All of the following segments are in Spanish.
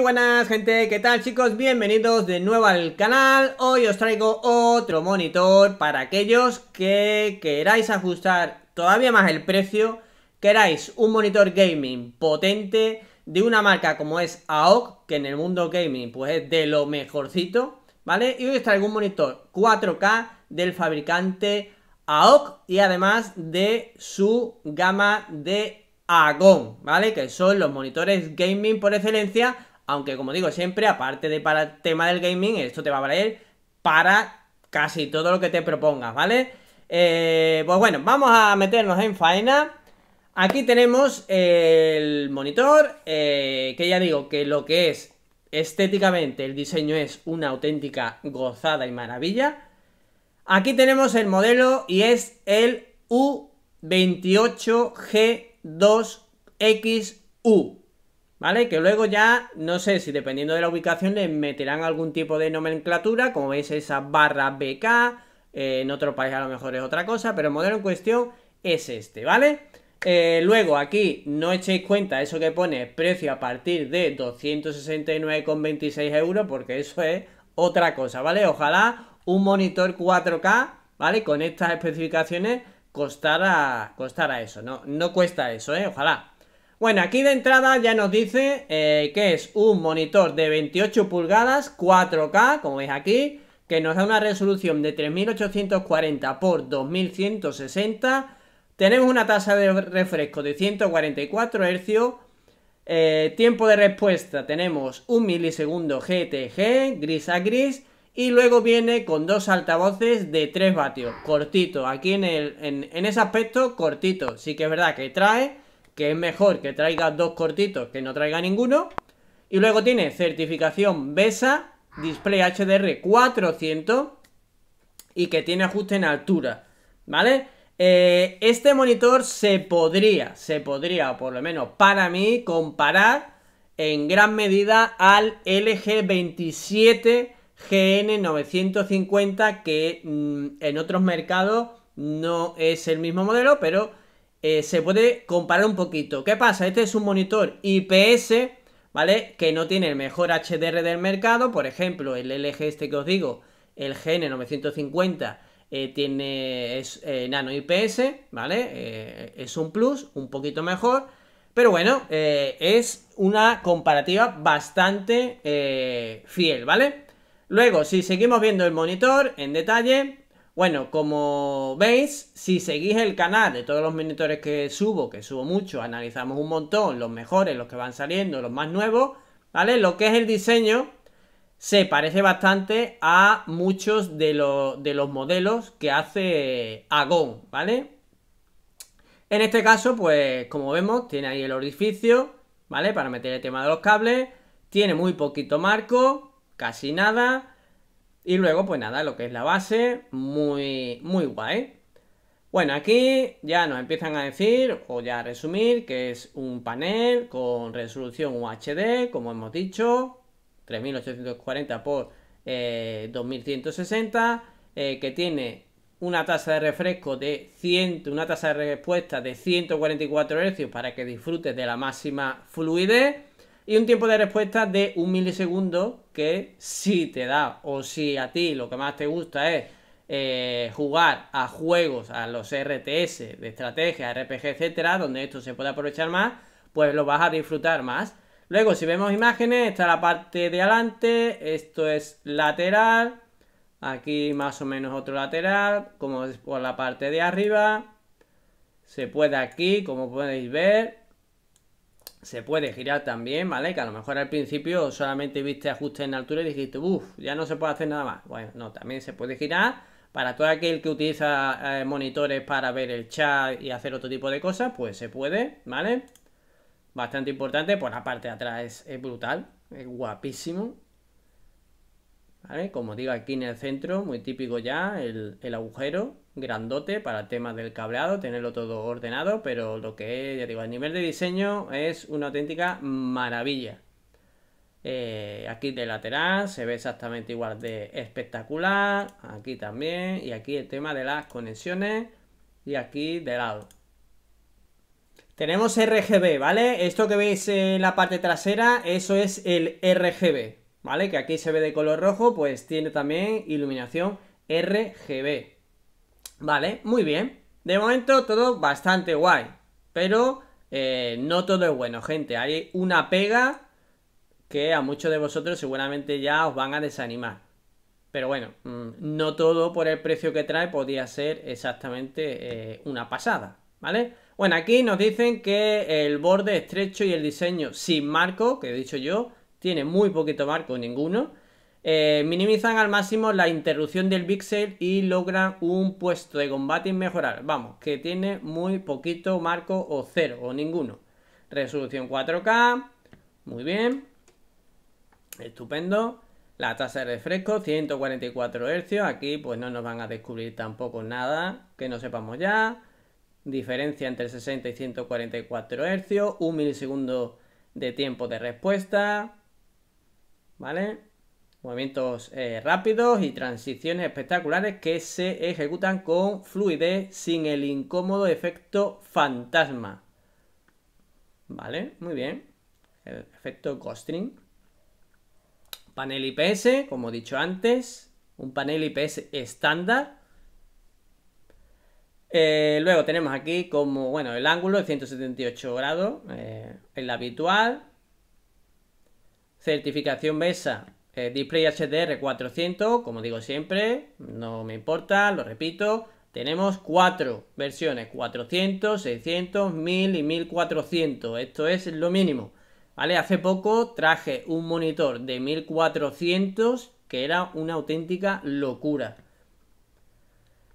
buenas gente, ¿qué tal chicos? Bienvenidos de nuevo al canal, hoy os traigo otro monitor para aquellos que queráis ajustar todavía más el precio, queráis un monitor gaming potente de una marca como es AOC, que en el mundo gaming pues es de lo mejorcito, ¿vale? Y hoy os traigo un monitor 4K del fabricante AOC y además de su gama de Agon, ¿vale? Que son los monitores gaming por excelencia aunque como digo siempre, aparte de para el tema del gaming, esto te va a valer para casi todo lo que te propongas, ¿vale? Eh, pues bueno, vamos a meternos en faena. Aquí tenemos el monitor, eh, que ya digo que lo que es estéticamente el diseño es una auténtica gozada y maravilla. Aquí tenemos el modelo y es el U28G2XU. ¿Vale? Que luego ya, no sé si dependiendo de la ubicación Les meterán algún tipo de nomenclatura, como veis esa barra BK, eh, en otro país a lo mejor es otra cosa, pero el modelo en cuestión es este, ¿vale? Eh, luego aquí no echéis cuenta eso que pone precio a partir de 269,26 euros, porque eso es otra cosa, ¿vale? Ojalá un monitor 4K, ¿vale? Con estas especificaciones costara, eso, no, no cuesta eso, ¿eh? Ojalá. Bueno, aquí de entrada ya nos dice eh, que es un monitor de 28 pulgadas, 4K, como veis aquí, que nos da una resolución de 3840 x 2160. Tenemos una tasa de refresco de 144 Hz. Eh, tiempo de respuesta tenemos un milisegundo GTG, gris a gris. Y luego viene con dos altavoces de 3 vatios, cortito. Aquí en, el, en ese aspecto, cortito. Sí que es verdad que trae que es mejor que traiga dos cortitos que no traiga ninguno. Y luego tiene certificación BESA, display HDR 400 y que tiene ajuste en altura, ¿vale? Eh, este monitor se podría, se podría, por lo menos para mí, comparar en gran medida al LG 27 GN 950 que mm, en otros mercados no es el mismo modelo, pero eh, se puede comparar un poquito. ¿Qué pasa? Este es un monitor IPS, ¿vale? Que no tiene el mejor HDR del mercado. Por ejemplo, el LG este que os digo, el GN950, eh, tiene eh, nano IPS, ¿vale? es un plus, un poquito mejor. Pero bueno, es una comparativa bastante fiel, ¿vale? Luego, si seguimos viendo el monitor en detalle, bueno, como veis, si seguís el canal de todos los monitores que subo, que subo mucho, analizamos un montón, los mejores, los que van saliendo, los más nuevos, ¿vale? Lo que es el diseño se parece bastante a muchos de, de los modelos que hace Agon, ¿vale? En este caso, pues como vemos, tiene ahí el orificio, ¿vale? Para meter el tema de los cables, tiene muy poquito marco, casi nada, y luego, pues nada, lo que es la base, muy, muy guay. Bueno, aquí ya nos empiezan a decir, o ya a resumir, que es un panel con resolución UHD, como hemos dicho, 3840 x 2160, que tiene una tasa de refresco de 100, una tasa de respuesta de 144 Hz para que disfrutes de la máxima fluidez y un tiempo de respuesta de un milisegundo que si te da o si a ti lo que más te gusta es eh, jugar a juegos, a los RTS de estrategia, RPG, etcétera, donde esto se puede aprovechar más, pues lo vas a disfrutar más. Luego, si vemos imágenes, está la parte de adelante, esto es lateral, aquí más o menos otro lateral, como es por la parte de arriba, se puede aquí, como podéis ver, se puede girar también, ¿vale? Que a lo mejor al principio solamente viste ajustes en altura y dijiste, uff, ya no se puede hacer nada más. Bueno, no, también se puede girar. Para todo aquel que utiliza eh, monitores para ver el chat y hacer otro tipo de cosas, pues se puede, ¿vale? Bastante importante, por la parte de atrás es, brutal, es guapísimo. ¿Vale? Como digo, aquí en el centro, muy típico ya, el agujero grandote para el tema del cableado, tenerlo todo ordenado, pero lo que es, ya digo, a nivel de diseño es una auténtica maravilla. Eh, aquí de lateral se ve exactamente igual de espectacular, aquí también, y aquí el tema de las conexiones, y aquí de lado. Tenemos RGB, ¿vale? Esto que veis en la parte trasera, eso es el RGB, ¿vale? Que aquí se ve de color rojo, pues tiene también iluminación RGB. Vale, muy bien. De momento todo bastante guay. Pero eh, no todo es bueno, gente. Hay una pega que a muchos de vosotros seguramente ya os van a desanimar. Pero bueno, mm, no todo por el precio que trae podría ser exactamente eh, una pasada, ¿vale? Bueno, aquí nos dicen que el borde estrecho y el diseño sin marco, que he dicho yo, tiene muy poquito marco, ninguno. Eh, minimizan al máximo la interrupción del pixel y logran un puesto de combate mejorar. Vamos, que tiene muy poquito marco o cero o ninguno. Resolución 4K, muy bien. Estupendo. La tasa de refresco, 144 Hz. Aquí pues no nos van a descubrir tampoco nada que no sepamos ya. Diferencia entre 60 y 144 Hz. Un milisegundo de tiempo de respuesta. ¿Vale? Movimientos eh, rápidos y transiciones espectaculares que se ejecutan con fluidez sin el incómodo efecto fantasma. Vale, muy bien. El efecto Ghosting. Panel IPS, como he dicho antes. Un panel IPS estándar. Eh, luego tenemos aquí como, bueno, el ángulo de 178 grados, eh, el habitual. Certificación BESA eh, display HDR 400, como digo siempre, no me importa, lo repito. Tenemos cuatro versiones, 400, 600, 1000 y 1400. Esto es lo mínimo. ¿Vale? Hace poco traje un monitor de 1400 que era una auténtica locura.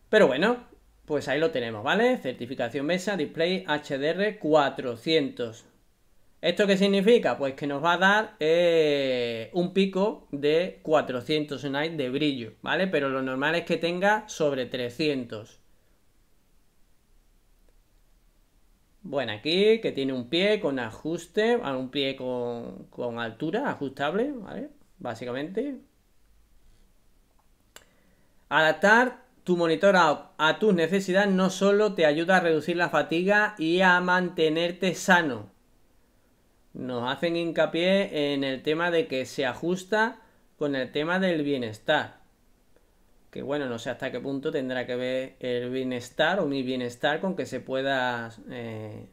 Pero bueno, pues ahí lo tenemos, ¿vale? Certificación mesa, display HDR 400. ¿Esto qué significa? Pues que nos va a dar eh, un pico de 400 nights de brillo, ¿vale? Pero lo normal es que tenga sobre 300. Bueno, aquí que tiene un pie con ajuste, un pie con, con altura ajustable, ¿vale? Básicamente. Adaptar tu monitor a tus necesidades no solo te ayuda a reducir la fatiga y a mantenerte sano, nos hacen hincapié en el tema de que se ajusta con el tema del bienestar. Que bueno, no sé hasta qué punto tendrá que ver el bienestar o mi bienestar con que se pueda eh,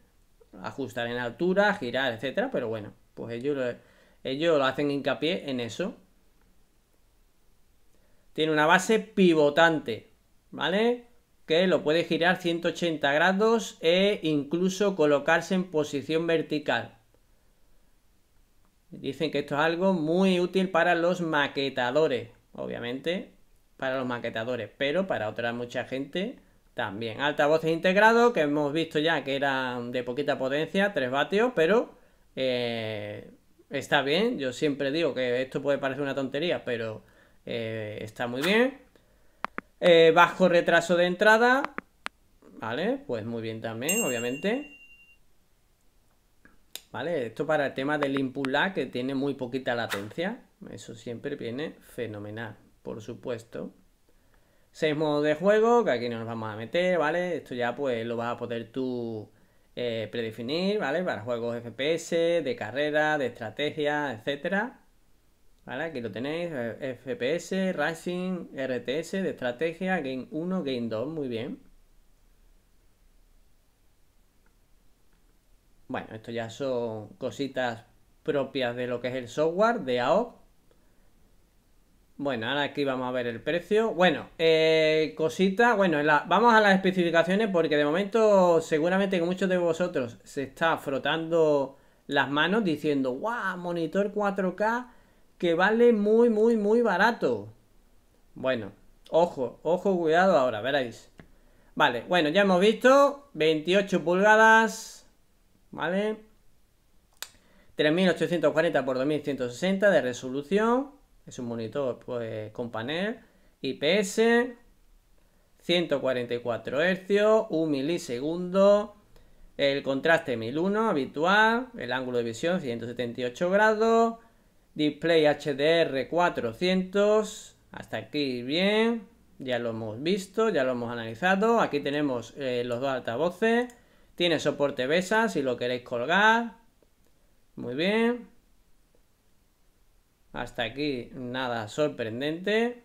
ajustar en altura, girar, etcétera, pero bueno, pues ellos ellos lo hacen hincapié en eso. Tiene una base pivotante, ¿vale? Que lo puede girar 180 grados e incluso colocarse en posición vertical. Dicen que esto es algo muy útil para los maquetadores, obviamente, para los maquetadores, pero para otra mucha gente también. Altavoces integrados, que hemos visto ya que eran de poquita potencia, 3 vatios, pero eh, está bien. Yo siempre digo que esto puede parecer una tontería, pero eh, está muy bien. Eh, bajo retraso de entrada, ¿vale? Pues muy bien también, obviamente. Esto para el tema del input lag, que tiene muy poquita latencia. Eso siempre viene fenomenal, por supuesto. Seis modos de juego, que aquí no nos vamos a meter, ¿vale? Esto ya pues lo vas a poder tú eh, predefinir, ¿vale? Para juegos FPS, de carrera, de estrategia, etcétera. Aquí lo tenéis, eh, FPS, Racing, RTS, de estrategia, Game 1, Game 2, muy bien. Bueno, esto ya son cositas propias de lo que es el software de AOC Bueno, ahora aquí vamos a ver el precio. Bueno, cositas. Eh, cosita. Bueno, vamos a las especificaciones porque de momento seguramente que muchos de vosotros se está frotando las manos diciendo, ¡guau! Wow, monitor 4K que vale muy, muy, muy barato. Bueno, ojo, ojo, cuidado ahora, veréis. Vale, bueno, ya hemos visto 28 pulgadas, ¿vale? 3840 por 2160 de resolución, es un monitor pues, con panel, IPS, 144 Hz, 1 milisegundo, el contraste 1001 habitual, el ángulo de visión 178 grados, display HDR 400, hasta aquí bien, ya lo hemos visto, ya lo hemos analizado, aquí tenemos eh, los dos altavoces, tiene soporte besa si lo queréis colgar. Muy bien. Hasta aquí nada sorprendente.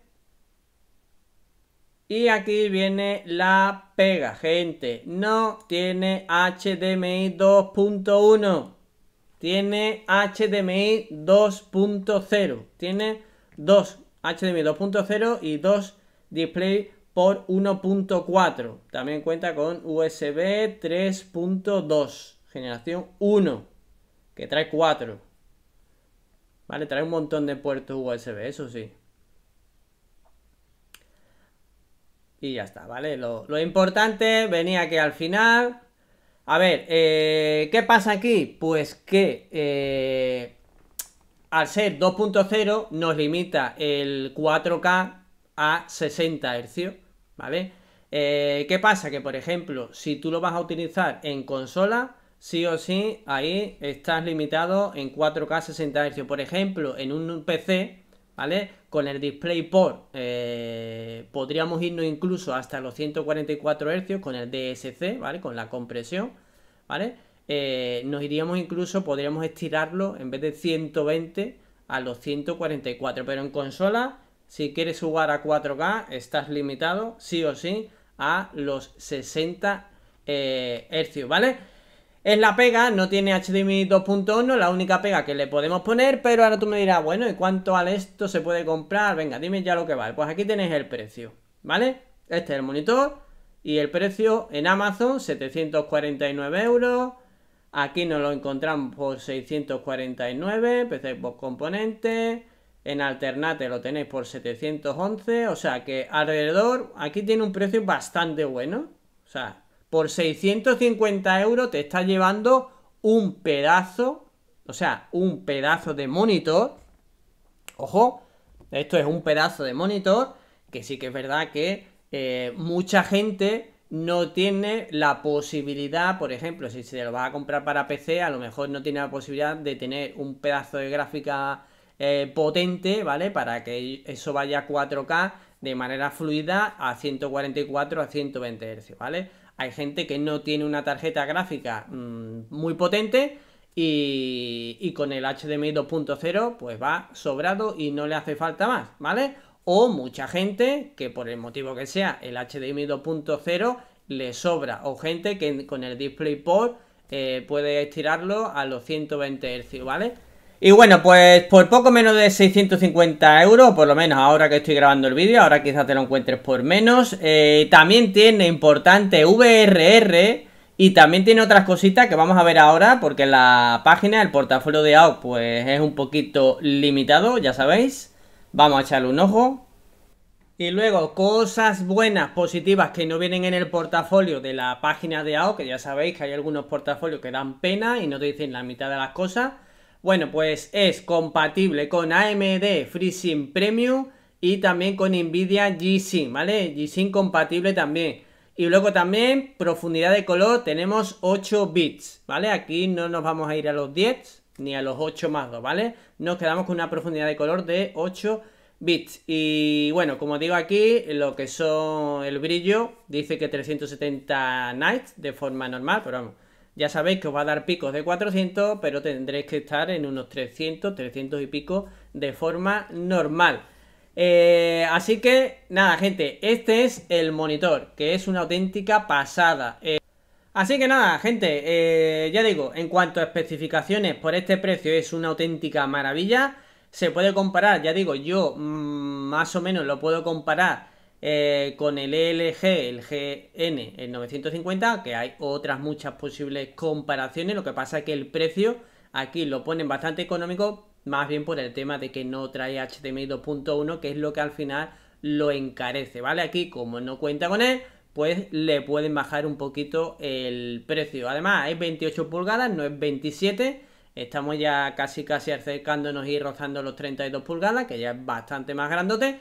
Y aquí viene la pega, gente. No tiene HDMI 2.1. Tiene HDMI 2.0. Tiene dos HDMI 2.0 y dos Display 1.4. También cuenta con USB 3.2, generación 1, que trae 4. Vale, trae un montón de puertos USB, eso sí. Y ya está, ¿vale? Lo, importante venía que al final... A ver, eh, ¿qué pasa aquí? Pues que eh, al ser 2.0 nos limita el 4K a 60 Hz ¿vale? Eh, ¿Qué pasa? Que, por ejemplo, si tú lo vas a utilizar en consola, sí o sí, ahí estás limitado en 4K 60 Hz. Por ejemplo, en un PC, ¿vale? Con el DisplayPort eh, podríamos irnos incluso hasta los 144 Hz con el DSC, ¿vale? Con la compresión, ¿vale? Eh, nos iríamos incluso, podríamos estirarlo en vez de 120 a los 144, pero en consola si quieres jugar a 4K, estás limitado, sí o sí, a los 60 eh, Hz, ¿vale? Es la pega, no tiene HDMI 2.1, la única pega que le podemos poner, pero ahora tú me dirás, bueno, ¿y cuánto al esto se puede comprar? Venga, dime ya lo que vale. Pues aquí tenéis el precio, ¿vale? Este es el monitor y el precio en Amazon, 749 euros. Aquí nos lo encontramos por 649, PC por componente, en alternate lo tenéis por 711, o sea que alrededor, aquí tiene un precio bastante bueno. O sea, por 650 euros te está llevando un pedazo, o sea, un pedazo de monitor. Ojo, esto es un pedazo de monitor, que sí que es verdad que eh, mucha gente no tiene la posibilidad, por ejemplo, si se lo va a comprar para PC, a lo mejor no tiene la posibilidad de tener un pedazo de gráfica eh, potente, ¿vale? Para que eso vaya a 4K de manera fluida a 144 a 120 Hz, ¿vale? Hay gente que no tiene una tarjeta gráfica mm, muy potente y, con el HDMI 2.0 pues va sobrado y no le hace falta más, ¿vale? O mucha gente que por el motivo que sea el HDMI 2.0 le sobra o gente que con el DisplayPort eh, puede estirarlo a los 120 Hz, ¿vale? Y bueno, pues por poco menos de 650 euros, por lo menos ahora que estoy grabando el vídeo, ahora quizás te lo encuentres por menos. Eh, también tiene importante VRR y también tiene otras cositas que vamos a ver ahora, porque la página, el portafolio de AOC, pues es un poquito limitado, ya sabéis. Vamos a echarle un ojo. Y luego, cosas buenas, positivas que no vienen en el portafolio de la página de AOC, que ya sabéis que hay algunos portafolios que dan pena y no te dicen la mitad de las cosas. Bueno, pues es compatible con AMD FreeSync Premium y también con NVIDIA G-Sync, ¿vale? G-Sync compatible también. Y luego también, profundidad de color, tenemos 8 bits, ¿vale? Aquí no nos vamos a ir a los 10 ni a los 8 más 2, ¿vale? Nos quedamos con una profundidad de color de 8 bits. Y bueno, como digo aquí, lo que son el brillo, dice que 370 nights de forma normal, pero vamos ya sabéis que os va a dar picos de 400, pero tendréis que estar en unos 300, 300 y pico de forma normal. Eh, así que, nada, gente, este es el monitor, que es una auténtica pasada. Eh, así que nada, gente, eh, ya digo, en cuanto a especificaciones, por este precio es una auténtica maravilla. Se puede comparar, ya digo, yo mm, más o menos lo puedo comparar eh, con el e LG, el GN, el 950, que hay otras muchas posibles comparaciones, lo que pasa es que el precio aquí lo ponen bastante económico, más bien por el tema de que no trae HDMI 2.1, que es lo que al final lo encarece, ¿vale? Aquí como no cuenta con él, pues le pueden bajar un poquito el precio. Además, es 28 pulgadas, no es 27. Estamos ya casi casi acercándonos y rozando los 32 pulgadas, que ya es bastante más grandote.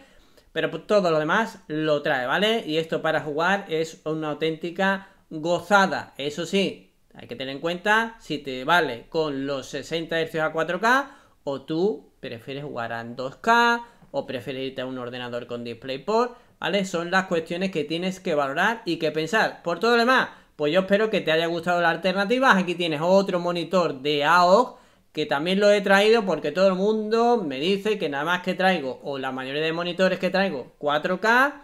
Pero pues todo lo demás lo trae, ¿vale? Y esto para jugar es una auténtica gozada. Eso sí, hay que tener en cuenta si te vale con los 60 Hz a 4K o tú prefieres jugar a 2K o prefieres irte a un ordenador con DisplayPort, ¿vale? Son las cuestiones que tienes que valorar y que pensar. Por todo lo demás, pues yo espero que te haya gustado la alternativa. Aquí tienes otro monitor de AOC que también lo he traído porque todo el mundo me dice que nada más que traigo, o la mayoría de monitores que traigo, 4K,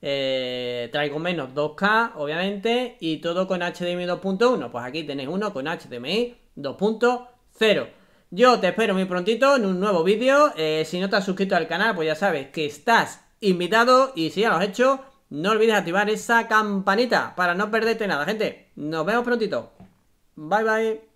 eh, traigo menos 2K, obviamente, y todo con HDMI 2.1. Pues aquí tenéis uno con HDMI 2.0. Yo te espero muy prontito en un nuevo vídeo. Eh, si no te has suscrito al canal, pues ya sabes que estás invitado. Y si ya lo has hecho, no olvides activar esa campanita para no perderte nada, gente. Nos vemos prontito. Bye, bye.